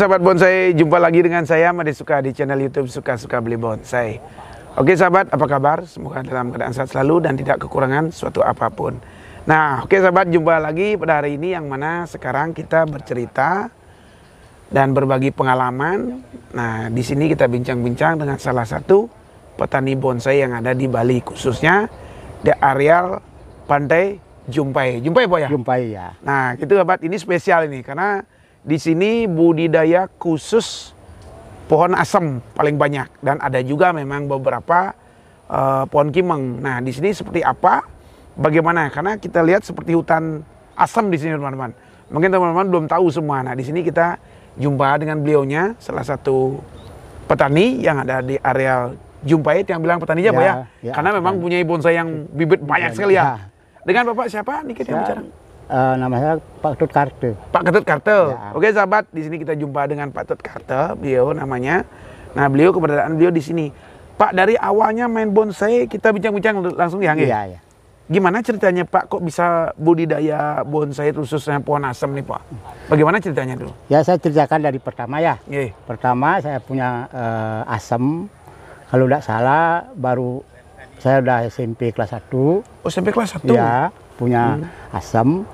sahabat bonsai, jumpa lagi dengan saya Made Suka di channel YouTube Suka-suka Beli Bonsai. Oke sahabat, apa kabar? Semoga dalam keadaan sehat selalu dan tidak kekurangan suatu apapun. Nah, oke sahabat, jumpa lagi pada hari ini yang mana sekarang kita bercerita dan berbagi pengalaman. Nah, di sini kita bincang-bincang dengan salah satu petani bonsai yang ada di Bali khususnya di areal Pantai Jumpai. Jumpai, Boy ya? Jumpai ya. Nah, itu sahabat, ini spesial ini karena di sini budidaya khusus pohon asem paling banyak dan ada juga memang beberapa uh, pohon kimeng. Nah, di sini seperti apa? Bagaimana? Karena kita lihat seperti hutan asem di sini, teman-teman. Mungkin teman-teman belum tahu semua. Nah, di sini kita jumpa dengan beliaunya salah satu petani yang ada di areal Jumpait yang bilang petaninya apa ya? ya? ya. Karena memang punya bonsai yang bibit banyak sekali ya. ya. Dengan Bapak siapa? Nikit yang bicara. Uh, eh, nama saya Pak Ketut Karte. Pak Ketut Karte. Ya. Oke sahabat, di sini kita jumpa dengan Pak Ketut Karte, beliau namanya. Nah beliau keberadaan beliau di sini. Pak dari awalnya main bonsai kita bincang-bincang langsung ya, Iya, iya. Gimana ceritanya Pak kok bisa budidaya bonsai khususnya pohon asam nih Pak? Bagaimana ceritanya dulu? Ya saya ceritakan dari pertama ya. Iya. Pertama saya punya uh, eh, asam kalau tidak salah baru saya udah SMP kelas 1. Oh SMP kelas 1? Iya. punya hmm. asam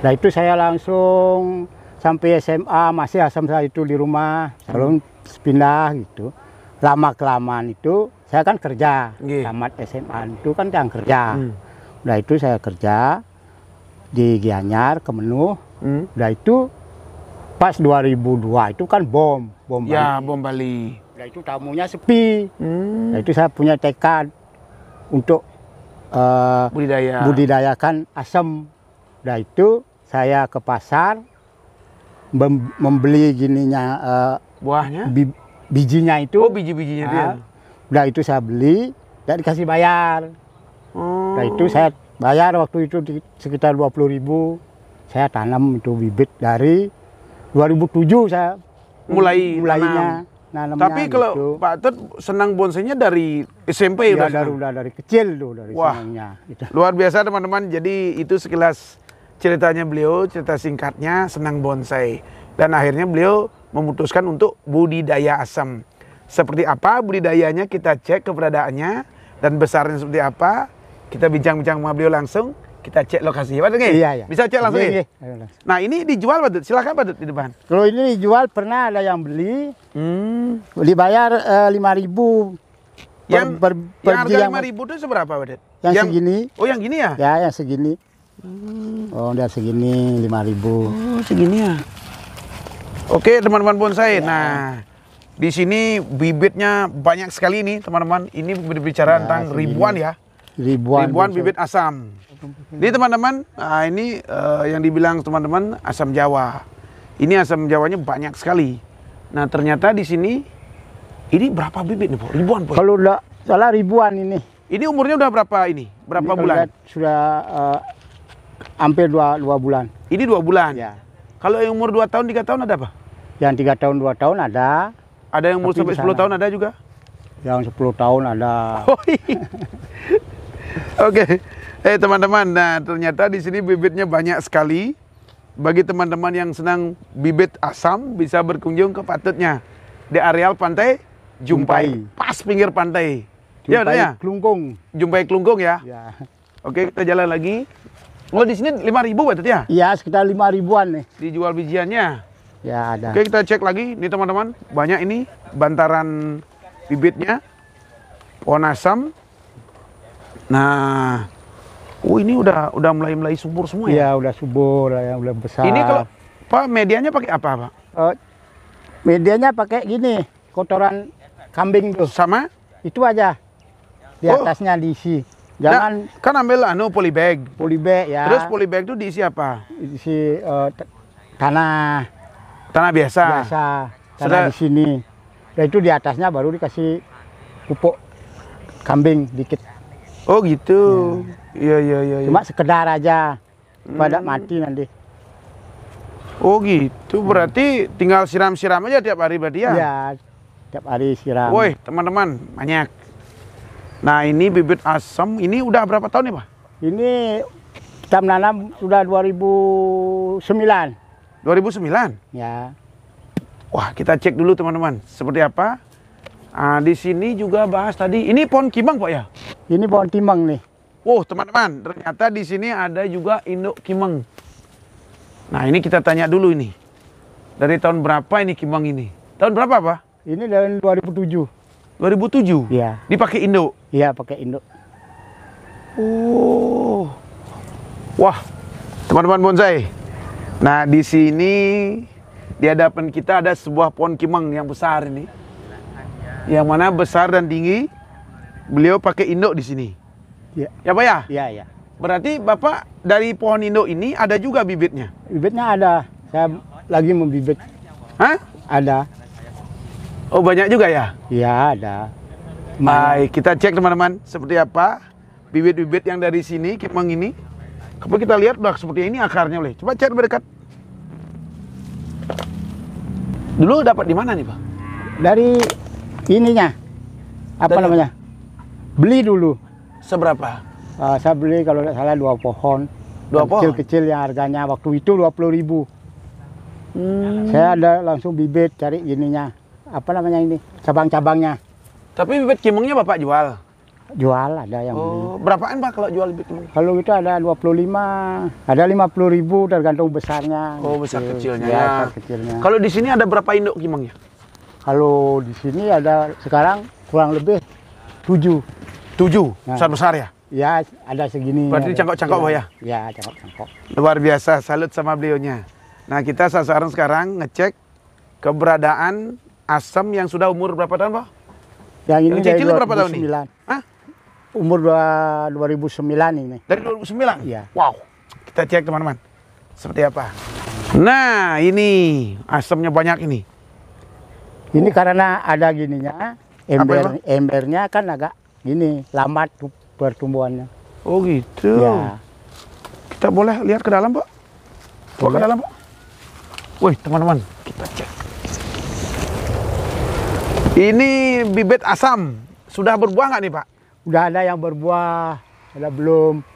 Nah itu saya langsung sampai SMA masih asam saya itu di rumah, lalu pindah gitu. Lama kelamaan itu saya kan kerja, yeah. tamat SMA itu kan yang kerja. Hmm. Nah itu saya kerja di Gianyar, Kemenuh. Hmm. Nah itu pas 2002 itu kan bom, bom ya, Bali. Ya, bom Bali. nah itu tamunya sepi. Hmm. Nah itu saya punya tekad untuk uh, budidaya budidayakan asam. nah itu saya ke pasar membeli gininya uh, buahnya bi bijinya itu oh biji-bijinya nah, dia ah, udah itu saya beli dan dikasih bayar hmm. Oh. udah itu saya bayar waktu itu di sekitar puluh ribu saya tanam itu bibit dari 2007 saya mulai mulainya nanam. tapi kalau gitu. Pak Tut senang bonsainya dari SMP ya, udah dari, udah dari kecil tuh dari Wah, senangnya gitu. luar biasa teman-teman jadi itu sekilas ceritanya beliau, cerita singkatnya senang bonsai. Dan akhirnya beliau memutuskan untuk budidaya asam. Seperti apa budidayanya kita cek keberadaannya dan besarnya seperti apa. Kita bincang-bincang sama beliau langsung, kita cek lokasi. Padut Iya, iya. Bisa cek langsung iya, ya? iya. Nah ini dijual Badut, Silahkan Badut di depan. Kalau ini dijual pernah ada yang beli, hmm. dibayar eh, lima uh, ribu yang, per, per, yang harga lima ribu itu seberapa Badut? Yang, yang segini. Oh yang gini ya? Ya yang segini. Hmm. Oh, udah segini 5000 Oh, segini ya. Oke, teman-teman bonsai. Ya. Nah, di sini bibitnya banyak sekali nih, teman-teman. Ini berbicara ya, tentang segini. ribuan ya. Ribuan. Ribuan bibit asam. ini teman-teman, nah ini uh, yang dibilang teman-teman asam Jawa. Ini asam Jawanya banyak sekali. Nah, ternyata di sini ini berapa bibit nih, Bu? Ribuan, Bu. Kalau udah salah ribuan ini. Ini umurnya udah berapa ini? Berapa ini bulan? Sudah uh, Hampir dua, dua bulan. Ini dua bulan? Ya. Kalau yang umur dua tahun, tiga tahun ada apa? Yang tiga tahun, dua tahun ada. Ada yang umur sampai sepuluh tahun ada juga? Yang sepuluh tahun ada. Oh, iya. Oke. okay. Eh teman-teman, nah ternyata di sini bibitnya banyak sekali. Bagi teman-teman yang senang bibit asam bisa berkunjung ke patutnya di areal pantai Jumpai, Jumpai. pas pinggir pantai. Ya, Jumpai ya, udah ya. Klungkung. Jumpai Klungkung ya. ya. Oke, kita jalan lagi. Oh di sini lima ribu berarti ya? Iya sekitar lima ribuan nih. Dijual bijiannya? Ya ada. Oke kita cek lagi nih teman-teman banyak ini bantaran bibitnya pohon asam. Nah, oh ini udah udah mulai mulai subur semua ya? Iya udah subur ya udah besar. Ini kalau pak medianya pakai apa pak? Uh, medianya pakai gini kotoran kambing tuh. Sama? Itu aja di oh. atasnya oh. diisi. Jangan nah, kan ambil anu polybag. Polybag ya. Terus polybag itu diisi apa? Isi uh, eh, tanah. Tanah biasa. Biasa. Tanah Sudah. di sini. Ya itu di atasnya baru dikasih pupuk kambing dikit. Oh gitu. Ya. Iya iya iya. Ya, Cuma sekedar aja. Pada hmm. mati nanti. Oh gitu. Berarti hmm. tinggal siram-siram aja tiap hari berarti ya? Iya. Tiap hari siram. Woi, teman-teman, banyak Nah ini bibit asam ini udah berapa tahun nih Pak? Ini kita menanam sudah 2009. 2009? Ya. Wah kita cek dulu teman-teman seperti apa. Nah, di sini juga bahas tadi ini pohon kimbang Pak ya? Ini pohon kimbang nih. Wow teman-teman ternyata di sini ada juga induk kimbang Nah ini kita tanya dulu ini. Dari tahun berapa ini kimbang ini? Tahun berapa Pak? Ini dari 2007. 2007? Iya. Dipakai Indo? Iya, pakai Indo. Oh. Wah, teman-teman bonsai. Nah, di sini di hadapan kita ada sebuah pohon kimeng yang besar ini. Yang mana besar dan tinggi. Beliau pakai Indo di sini. Iya. Ya, Pak ya? Iya, iya. Berarti Bapak dari pohon Indo ini ada juga bibitnya? Bibitnya ada. Saya lagi membibit. Hah? Ada. Oh banyak juga ya? Iya ada. Baik, kita cek teman-teman seperti apa bibit-bibit yang dari sini kemang ini. Kalau kita lihat bak seperti ini akarnya boleh. Coba cek berdekat. Dulu dapat di mana nih pak? Dari ininya apa dari, namanya? Beli dulu. Seberapa? Uh, saya beli kalau tidak salah dua pohon. Dua pohon? Kecil-kecil yang harganya waktu itu dua puluh ribu. Hmm. Saya ada langsung bibit cari ininya apa namanya ini cabang-cabangnya. Tapi bibit kimungnya bapak jual? Jual ada yang. Oh, beli. berapaan pak kalau jual bibit kimung? Kalau itu ada 25, ada 50 ribu tergantung besarnya. Oh gitu. besar kecilnya. Iya, ya, besar kecilnya. Kalau di sini ada berapa induk kimungnya? Kalau di sini ada sekarang kurang lebih 7 Tujuh nah. besar besar ya? Ya, ada segini. Berarti cangkok-cangkok, ya? Ya, cangkok-cangkok. Luar biasa, salut sama beliaunya. Nah, kita sasaran sekarang ngecek keberadaan Asam yang sudah umur berapa tahun, Pak? Yang ini yang dari 2009. berapa tahun Hah? Umur 2009 ini. Dari 2009? Iya. Wow. Kita cek teman-teman. Seperti apa? Nah, ini asamnya banyak ini. Ini oh. karena ada gininya, ember ya, embernya kan agak gini, lambat pertumbuhannya. Oh gitu. Ya. Kita boleh lihat ke dalam, Pak? Boleh. ke dalam, Pak? Woi teman-teman, kita cek. Ini bibit asam. Sudah berbuah nggak nih Pak? Udah ada yang berbuah, ada belum.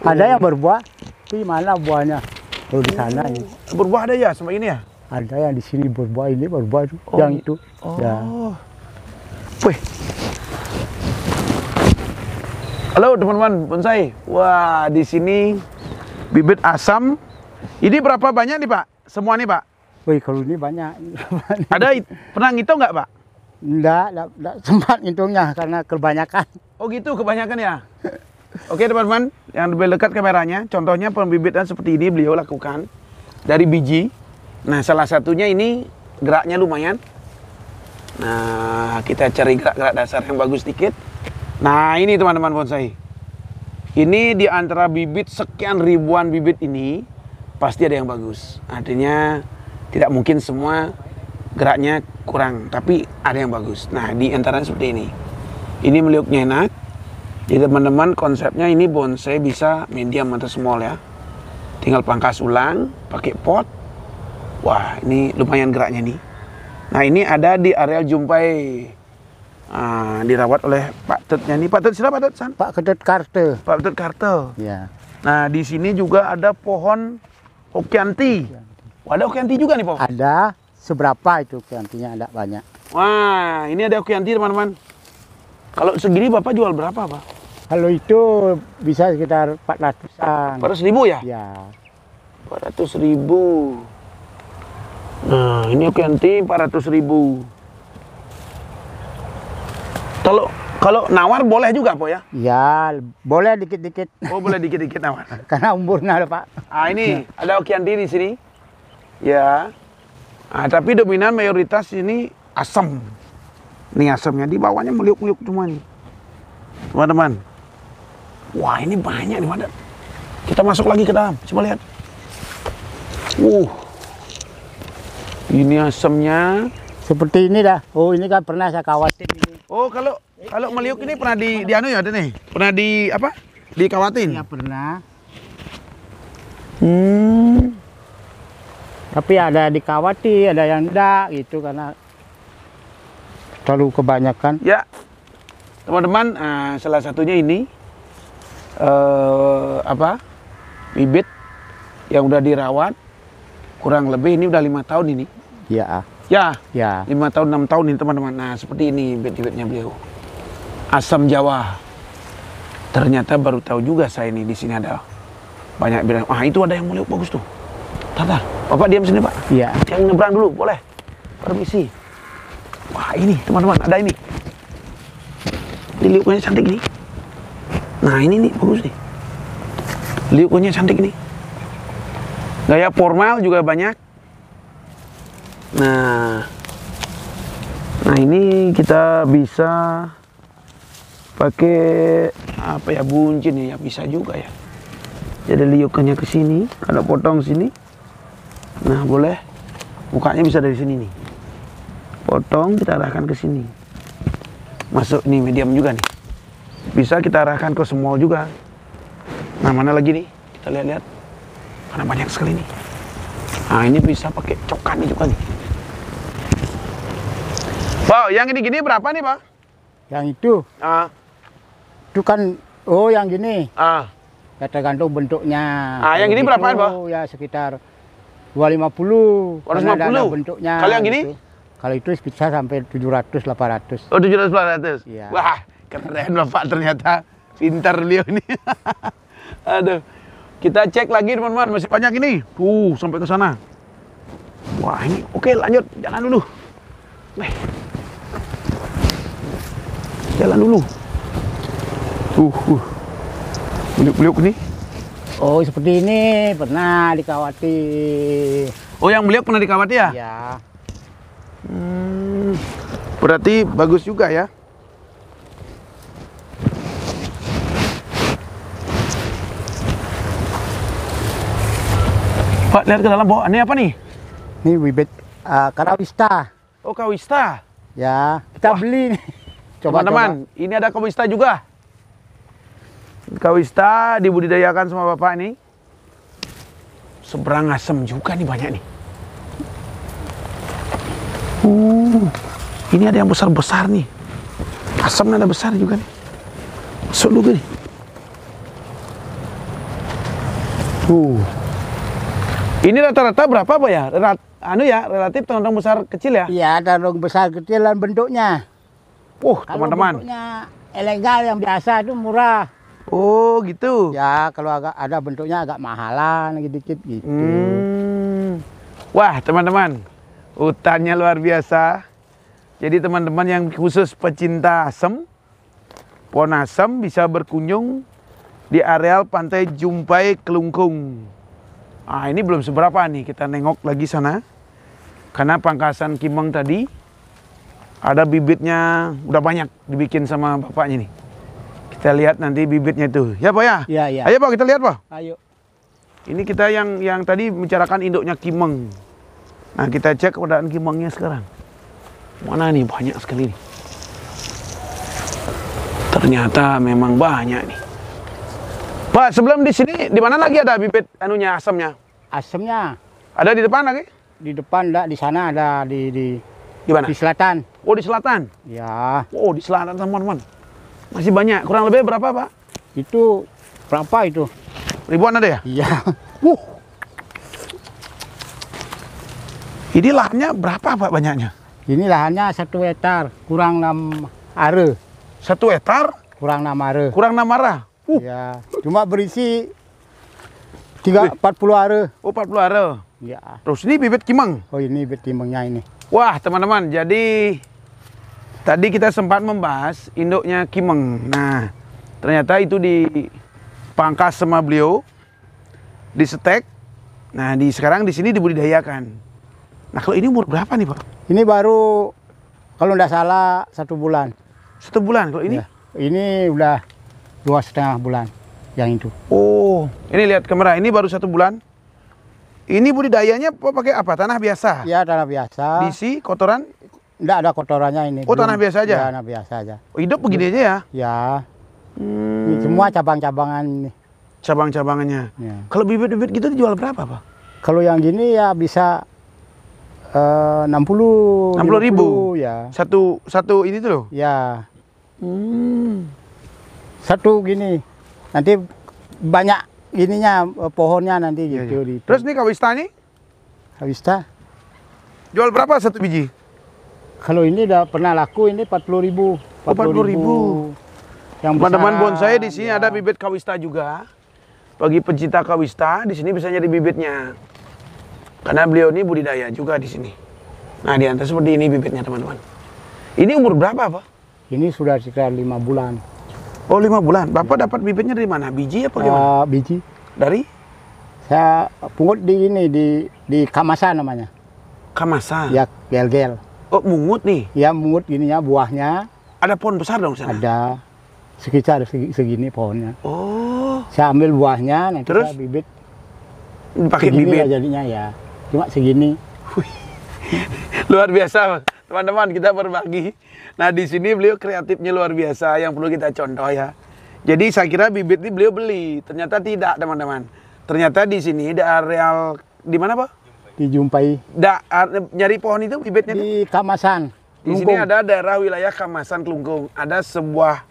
Ada yang berbuah, tapi mana buahnya? Kalau di sana ini. Berbuah ada ya sama ini ya? Ada yang di sini berbuah ini berbuah itu, oh, yang itu. Oh. Ya. Wih. Halo teman-teman bonsai. Wah di sini bibit asam. Ini berapa banyak nih Pak? Semua nih Pak? Wih kalau ini banyak. ada pernah ngitung nggak Pak? Enggak, enggak, sempat ngitungnya karena kebanyakan. Oh gitu, kebanyakan ya? Oke teman-teman, yang lebih dekat kameranya, contohnya pembibitan seperti ini beliau lakukan dari biji. Nah salah satunya ini geraknya lumayan. Nah kita cari gerak-gerak dasar yang bagus sedikit. Nah ini teman-teman bonsai. Ini di antara bibit sekian ribuan bibit ini, pasti ada yang bagus. Artinya tidak mungkin semua geraknya kurang, tapi ada yang bagus. Nah, di antara seperti ini. Ini meliuknya enak. Jadi teman-teman konsepnya ini bonsai bisa medium atau small ya. Tinggal pangkas ulang, pakai pot. Wah, ini lumayan geraknya nih. Nah, ini ada di areal jumpai. Ah, dirawat oleh Pak Tetnya nih. Pak Tet siapa Pak Tet San? Pak Ketut Karte. Pak Ketut Karte. Ya. Nah, di sini juga ada pohon okianti. ada okianti juga nih, Pak. Ada seberapa itu kuantinya ada banyak. Wah, ini ada kuanti teman-teman. Kalau segini Bapak jual berapa, Pak? Kalau itu bisa sekitar 400-an. 400 ribu ya? Ya. 400 ribu. Nah, ini kuanti ratus ribu. Kalau kalau nawar boleh juga, pak ya? Ya, boleh dikit-dikit. Oh, boleh dikit-dikit nawar. Karena umurnya, Pak. Ah, ini ada Okianti di sini. Ya. Nah, tapi dominan mayoritas ini asam. Ini asamnya di bawahnya meliuk-liuk cuma ini. Teman-teman. Wah, ini banyak nih, mana? Kita masuk lagi ke dalam. Coba lihat. Uh. Ini asamnya seperti ini dah. Oh, ini kan pernah saya kawatin ini. Oh, kalau kalau meliuk ini pernah di di anu ya, nih. Pernah di apa? Dikawatin? Ya, pernah. Hmm tapi ada dikawati ada yang tidak gitu karena terlalu kebanyakan ya teman-teman uh, salah satunya ini uh, apa bibit yang udah dirawat kurang lebih ini udah lima tahun ini ya ya ya lima tahun enam tahun ini teman-teman nah seperti ini bibit-bibitnya beliau asam jawa ternyata baru tahu juga saya ini di sini ada banyak bilang ah itu ada yang mulai bagus tuh apa? Bapak diam sini, Pak. Iya. Yang nyebrang dulu, boleh. Permisi. Wah, ini teman-teman, ada ini. Ini liuknya cantik nih. Nah, ini nih bagus nih. Liuknya cantik nih. Gaya formal juga banyak. Nah. Nah, ini kita bisa pakai apa ya buncin ya bisa juga ya jadi liukannya ke sini ada potong sini Nah, boleh. Bukanya bisa dari sini nih. Potong, kita arahkan ke sini. Masuk nih medium juga nih. Bisa kita arahkan ke small juga. Nah, mana lagi nih? Kita lihat-lihat. Karena banyak sekali nih. Nah, ini bisa pakai cokan nih juga nih. Wow, yang ini gini berapa nih, Pak? Yang itu? Ah. Itu kan, oh yang gini. Ah. Kita ya, gantung bentuknya. Ah, yang ini berapa, Pak? Oh, Ya, sekitar 250. 250. bentuknya. Kalau yang gini? Gitu. Kalau itu bisa sampai 700 800. Oh, 700 800. Iya. Wah, keren Bapak ternyata pintar beliau ini. Aduh. Kita cek lagi teman-teman, masih banyak ini. Tuh, sampai ke sana. Wah, ini oke lanjut, jalan dulu. Nih. Jalan dulu. Tuh, uh. Beliau-beliau ini Oh, seperti ini pernah dikawati. Oh, yang beliau pernah dikawati ya? Iya. Hmm, berarti bagus juga ya? Pak, lihat ke dalam bawah. Ini apa nih? Ini bibit uh, karawista. Oh, kawista. Ya, kita Wah. beli nih. Coba, teman-teman, ini ada kawista juga. Kawista dibudidayakan sama bapak ini. Seberang asem juga nih banyak nih. Uh, ini ada yang besar-besar nih. Asemnya ada besar juga nih. Masuk juga nih. Uh. Ini rata-rata berapa Pak ya? Relat, anu ya, relatif tanaman besar kecil ya? Iya, tanaman besar kecil dan bentuknya. Uh, teman-teman. Bentuknya elegan yang biasa itu murah. Oh gitu. Ya kalau agak ada bentuknya agak mahalan dikit-dikit gitu. Hmm. Wah teman-teman, hutannya luar biasa. Jadi teman-teman yang khusus pecinta asem, pohon asem bisa berkunjung di areal pantai Jumpai Kelungkung. Ah ini belum seberapa nih kita nengok lagi sana. Karena pangkasan Kimeng tadi ada bibitnya udah banyak dibikin sama bapaknya nih. Kita lihat nanti bibitnya itu. Ya, Pak ya? Iya, iya. Ayo, Pak, kita lihat, Pak. Ayo. Ini kita yang yang tadi bicarakan induknya kimeng. Nah, kita cek keadaan kimengnya sekarang. Mana nih? Banyak sekali nih. Ternyata memang banyak nih. Pak, sebelum di sini di mana lagi ada bibit anunya asamnya? Asamnya. Ada di depan lagi? Di depan enggak, di sana ada di di di mana? Di selatan. Oh, di selatan. Ya. Oh, di selatan, teman-teman. Masih banyak. Kurang lebih berapa, Pak? Itu berapa itu? Ribuan ada ya? Iya. Wuh. Ini lahannya berapa, Pak, banyaknya? Ini lahannya satu hektar, kurang enam are. Satu hektar? Kurang enam are. Kurang enam are? Uh. Iya. Cuma berisi tiga empat puluh are. Oh, empat puluh are. Iya. Terus ini bibit kimeng? Oh, ini bibit kimengnya ini. Wah, teman-teman, jadi Tadi kita sempat membahas induknya Kimeng. Nah, ternyata itu dipangkas sama beliau, di disetek. Nah, di sekarang di sini dibudidayakan. Nah, kalau ini umur berapa nih, Pak? Ini baru kalau tidak salah satu bulan. Satu bulan kalau ini? Ya, ini udah dua setengah bulan yang itu. Oh, ini lihat kamera. Ini baru satu bulan. Ini budidayanya pakai apa? Tanah biasa? Ya, tanah biasa. Diisi kotoran? Enggak ada kotorannya ini. Oh, tanah biasa aja? Ya, tanah biasa aja. Oh, hidup begini aja ya? Ya. Hmm. Ini semua cabang-cabangan ini. Cabang-cabangannya. Ya. Kalau bibit-bibit gitu dijual berapa, Pak? Kalau yang gini ya bisa eh, enam puluh enam puluh ribu ya satu satu ini tuh loh ya hmm. satu gini nanti banyak ininya eh, pohonnya nanti iya, iya. gitu, ya, ya. terus nih kawista nih kawista jual berapa satu biji kalau ini udah pernah laku ini 40 ribu. 40, oh, ribu. Yang teman-teman bonsai di sini ya. ada bibit kawista juga. Bagi pencinta kawista di sini bisa nyari bibitnya. Karena beliau ini budidaya juga di sini. Nah, di antara seperti ini bibitnya, teman-teman. Ini umur berapa, Pak? Ini sudah sekitar lima bulan. Oh, lima bulan. Bapak ya. dapat bibitnya dari mana? Biji apa ah, gimana? Uh, biji. Dari? Saya pungut di ini di di Kamasa namanya. Kamasa. Ya, gel-gel. Oh, mungut nih? Ya, mungut ininya buahnya. Ada pohon besar dong sana? Ada. Sekitar segini pohonnya. Oh. Saya ambil buahnya, nanti Terus? saya bibit. Pakai bibit? jadinya ya. Cuma segini. Luar biasa, teman-teman. Kita berbagi. Nah, di sini beliau kreatifnya luar biasa. Yang perlu kita contoh ya. Jadi saya kira bibit ini beliau beli. Ternyata tidak, teman-teman. Ternyata di sini di areal di mana, Pak? dijumpai. Da, nyari pohon itu bibitnya di itu? Kamasan. Di sini ada daerah wilayah Kamasan Kelungkung. Ada sebuah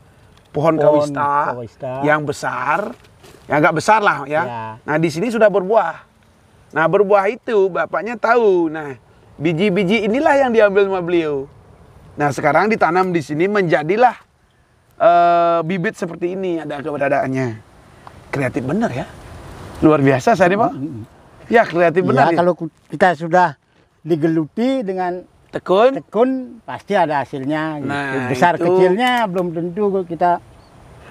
pohon, pohon kawista, kawista yang besar, yang agak besar lah ya. ya. Nah di sini sudah berbuah. Nah berbuah itu bapaknya tahu. Nah biji-biji inilah yang diambil sama beliau. Nah sekarang ditanam di sini menjadilah uh, bibit seperti ini ada keberadaannya. Kreatif bener ya. Luar biasa saya ini, Pak. Ya kreatif benar. Ya, ya, kalau kita sudah digeluti dengan tekun, tekun pasti ada hasilnya. Gitu. Besar itu... kecilnya belum tentu kita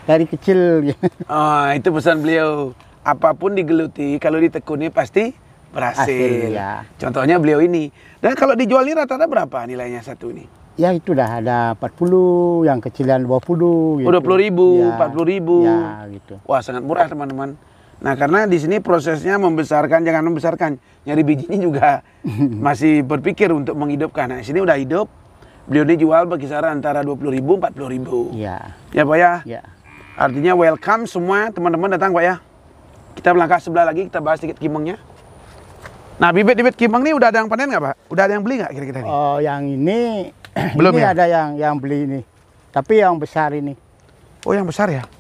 dari kecil. Oh, itu pesan beliau. Apapun digeluti, kalau ditekuni pasti berhasil. Hasil, ya. Contohnya beliau ini. Dan kalau dijual ini rata-rata berapa nilainya satu ini? Ya itu dah ada 40, yang kecilan 20 gitu. Oh, 20 ribu, ya, 40 ribu. Ya, gitu. Wah sangat murah teman-teman. Nah, karena di sini prosesnya membesarkan jangan membesarkan. Nyari bijinya juga masih berpikir untuk menghidupkan. Nah, di sini udah hidup. Beliau ini jual berkisaran antara 20.000 40.000. ribu iya. Ya, Pak ya? Iya. Artinya welcome semua teman-teman datang, Pak ya. Kita melangkah sebelah lagi, kita bahas sedikit kimengnya. Nah, bibit-bibit kimeng ini udah ada yang panen nggak, Pak? Udah ada yang beli nggak kira-kira ini? Oh, yang ini belum ini ya? ada yang yang beli ini. Tapi yang besar ini. Oh, yang besar ya?